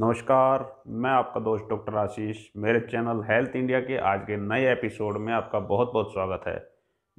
नमस्कार मैं आपका दोस्त डॉक्टर आशीष मेरे चैनल हेल्थ इंडिया के आज के नए एपिसोड में आपका बहुत बहुत स्वागत है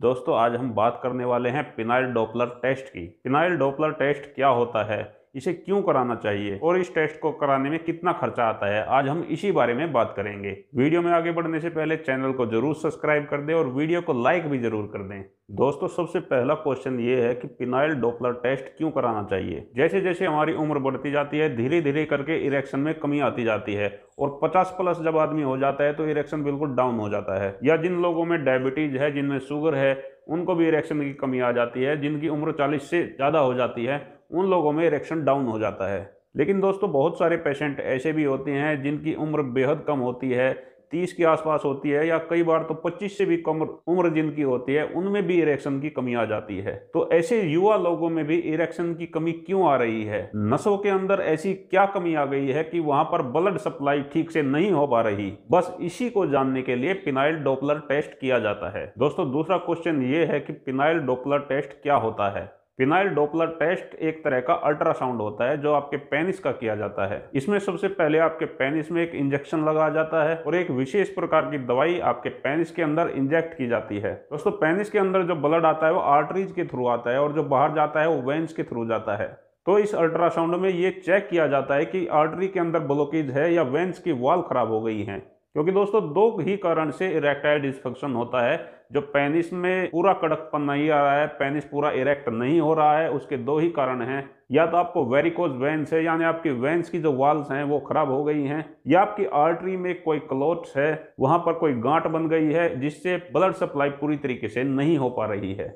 दोस्तों आज हम बात करने वाले हैं पिनाइल डोपलर टेस्ट की पिनाइल डोपलर टेस्ट क्या होता है इसे क्यों कराना चाहिए और इस टेस्ट को कराने में कितना खर्चा आता है आज हम इसी बारे में बात करेंगे वीडियो में आगे बढ़ने से पहले चैनल को जरूर सब्सक्राइब कर दें और वीडियो को लाइक भी जरूर कर दें दोस्तों सबसे पहला क्वेश्चन ये है कि पिनाइल डोपलर टेस्ट क्यों कराना चाहिए जैसे जैसे हमारी उम्र बढ़ती जाती है धीरे धीरे करके इरेक्शन में कमी आती जाती है और 50 प्लस जब आदमी हो जाता है तो इरेक्शन बिल्कुल डाउन हो जाता है या जिन लोगों में डायबिटीज है जिनमें शुगर है उनको भी इरेक्शन की कमी आ जाती है जिनकी उम्र 40 से ज़्यादा हो जाती है उन लोगों में इरेक्शन डाउन हो जाता है लेकिन दोस्तों बहुत सारे पेशेंट ऐसे भी होते हैं जिनकी उम्र बेहद कम होती है तीस के आसपास होती है या कई बार तो पच्चीस से भी कम उम्र जिनकी होती है उनमें भी इरेक्शन की कमी आ जाती है तो ऐसे युवा लोगों में भी इरेक्शन की कमी क्यों आ रही है नसों के अंदर ऐसी क्या कमी आ गई है कि वहां पर ब्लड सप्लाई ठीक से नहीं हो पा रही बस इसी को जानने के लिए पिनाइल डोपलर टेस्ट किया जाता है दोस्तों दूसरा क्वेश्चन ये है कि पिनाइल डोपलर टेस्ट क्या होता है पिनाइल डोपलर टेस्ट एक तरह का अल्ट्रासाउंड होता है जो आपके पेनिस का किया जाता है इसमें सबसे पहले आपके पेनिस में एक इंजेक्शन लगाया जाता है और एक विशेष प्रकार की दवाई आपके पेनिस के अंदर इंजेक्ट की जाती है दोस्तों पेनिस के अंदर जो ब्लड आता है वो आर्टरीज के थ्रू आता है और जो बाहर जाता है वो वेन्स के थ्रू जाता है तो इस अल्ट्रासाउंड में ये चेक किया जाता है कि आर्टरी के अंदर ब्लॉकेज है या वेंस की वॉल खराब हो गई है क्योंकि दोस्तों दो ही कारण से इरेक्टाइल डिस्फंक्शन होता है जो पेनिस में पूरा कड़कपन नहीं आ रहा है पेनिस पूरा इरेक्ट नहीं हो रहा है उसके दो ही कारण हैं या तो आपको वेरिकोज वेंस है यानी आपकी वेंस की जो वाल्स हैं वो खराब हो गई हैं या आपकी आर्टरी में कोई क्लोट्स है वहां पर कोई गांठ बन गई है जिससे ब्लड सप्लाई पूरी तरीके से नहीं हो पा रही है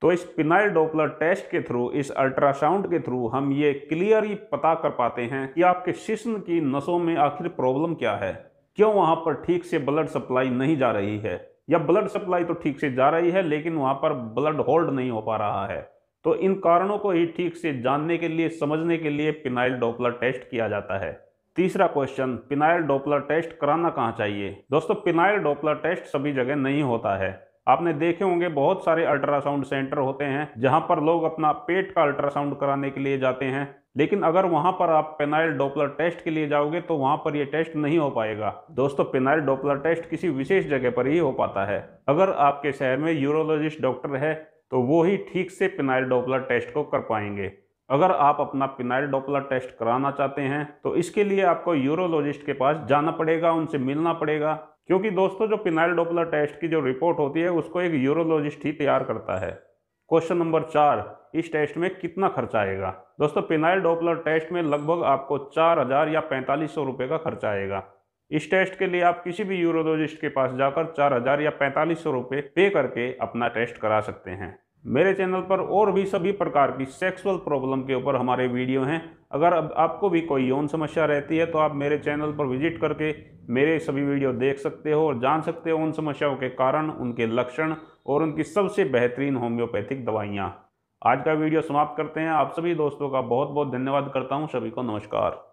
तो इस पिनाइल डोपलर टेस्ट के थ्रू इस अल्ट्रासाउंड के थ्रू हम ये क्लियरली पता कर पाते हैं कि आपके शिश्न की नसों में आखिर प्रॉब्लम क्या है क्यों वहां पर ठीक से ब्लड सप्लाई नहीं जा रही है या ब्लड सप्लाई तो ठीक से जा रही है लेकिन वहां पर ब्लड होल्ड नहीं हो पा रहा है तो इन कारणों को ही ठीक से जानने के लिए समझने के लिए पिनाइल डोपलर टेस्ट किया जाता है तीसरा क्वेश्चन पिनाइल डोपलर टेस्ट कराना कहाँ चाहिए दोस्तों पिनाइल डोपलर टेस्ट सभी जगह नहीं होता है आपने देखे होंगे बहुत सारे अल्ट्रासाउंड सेंटर होते हैं जहां पर लोग अपना पेट का अल्ट्रासाउंड कराने के लिए जाते हैं लेकिन अगर वहाँ पर आप पेनाइल डोपलर टेस्ट के लिए जाओगे तो वहाँ पर यह टेस्ट नहीं हो पाएगा दोस्तों पेनाइल डोपलर टेस्ट किसी विशेष जगह पर ही हो पाता है अगर आपके शहर में यूरोलॉजिस्ट डॉक्टर है तो वो ही ठीक से पिनाइल डोपलर टेस्ट को कर पाएंगे अगर आप अपना पिनाइल डोपलर टेस्ट कराना चाहते हैं तो इसके लिए आपको यूरोलॉजिस्ट के पास जाना पड़ेगा उनसे मिलना पड़ेगा क्योंकि दोस्तों जो पिनाइल डोपलर टेस्ट की जो रिपोर्ट होती है उसको एक यूरोलॉजिस्ट ही तैयार करता है क्वेश्चन नंबर चार इस टेस्ट में कितना खर्चा आएगा दोस्तों पिनाइल डोपलर टेस्ट में लगभग आपको चार हजार या पैंतालीस सौ रुपये का खर्चा आएगा इस टेस्ट के लिए आप किसी भी यूरोलॉजिस्ट के पास जाकर चार हजार या पैंतालीस सौ रुपये पे करके अपना टेस्ट करा सकते हैं मेरे चैनल पर और भी सभी प्रकार की सेक्सुअल प्रॉब्लम के ऊपर हमारे वीडियो हैं अगर अब आपको भी कोई यौन समस्या रहती है तो आप मेरे चैनल पर विजिट करके मेरे सभी वीडियो देख सकते हो और जान सकते हो उन समस्याओं के कारण उनके लक्षण और उनकी सबसे बेहतरीन होम्योपैथिक दवाइयाँ आज का वीडियो समाप्त करते हैं आप सभी दोस्तों का बहुत बहुत धन्यवाद करता हूँ सभी को नमस्कार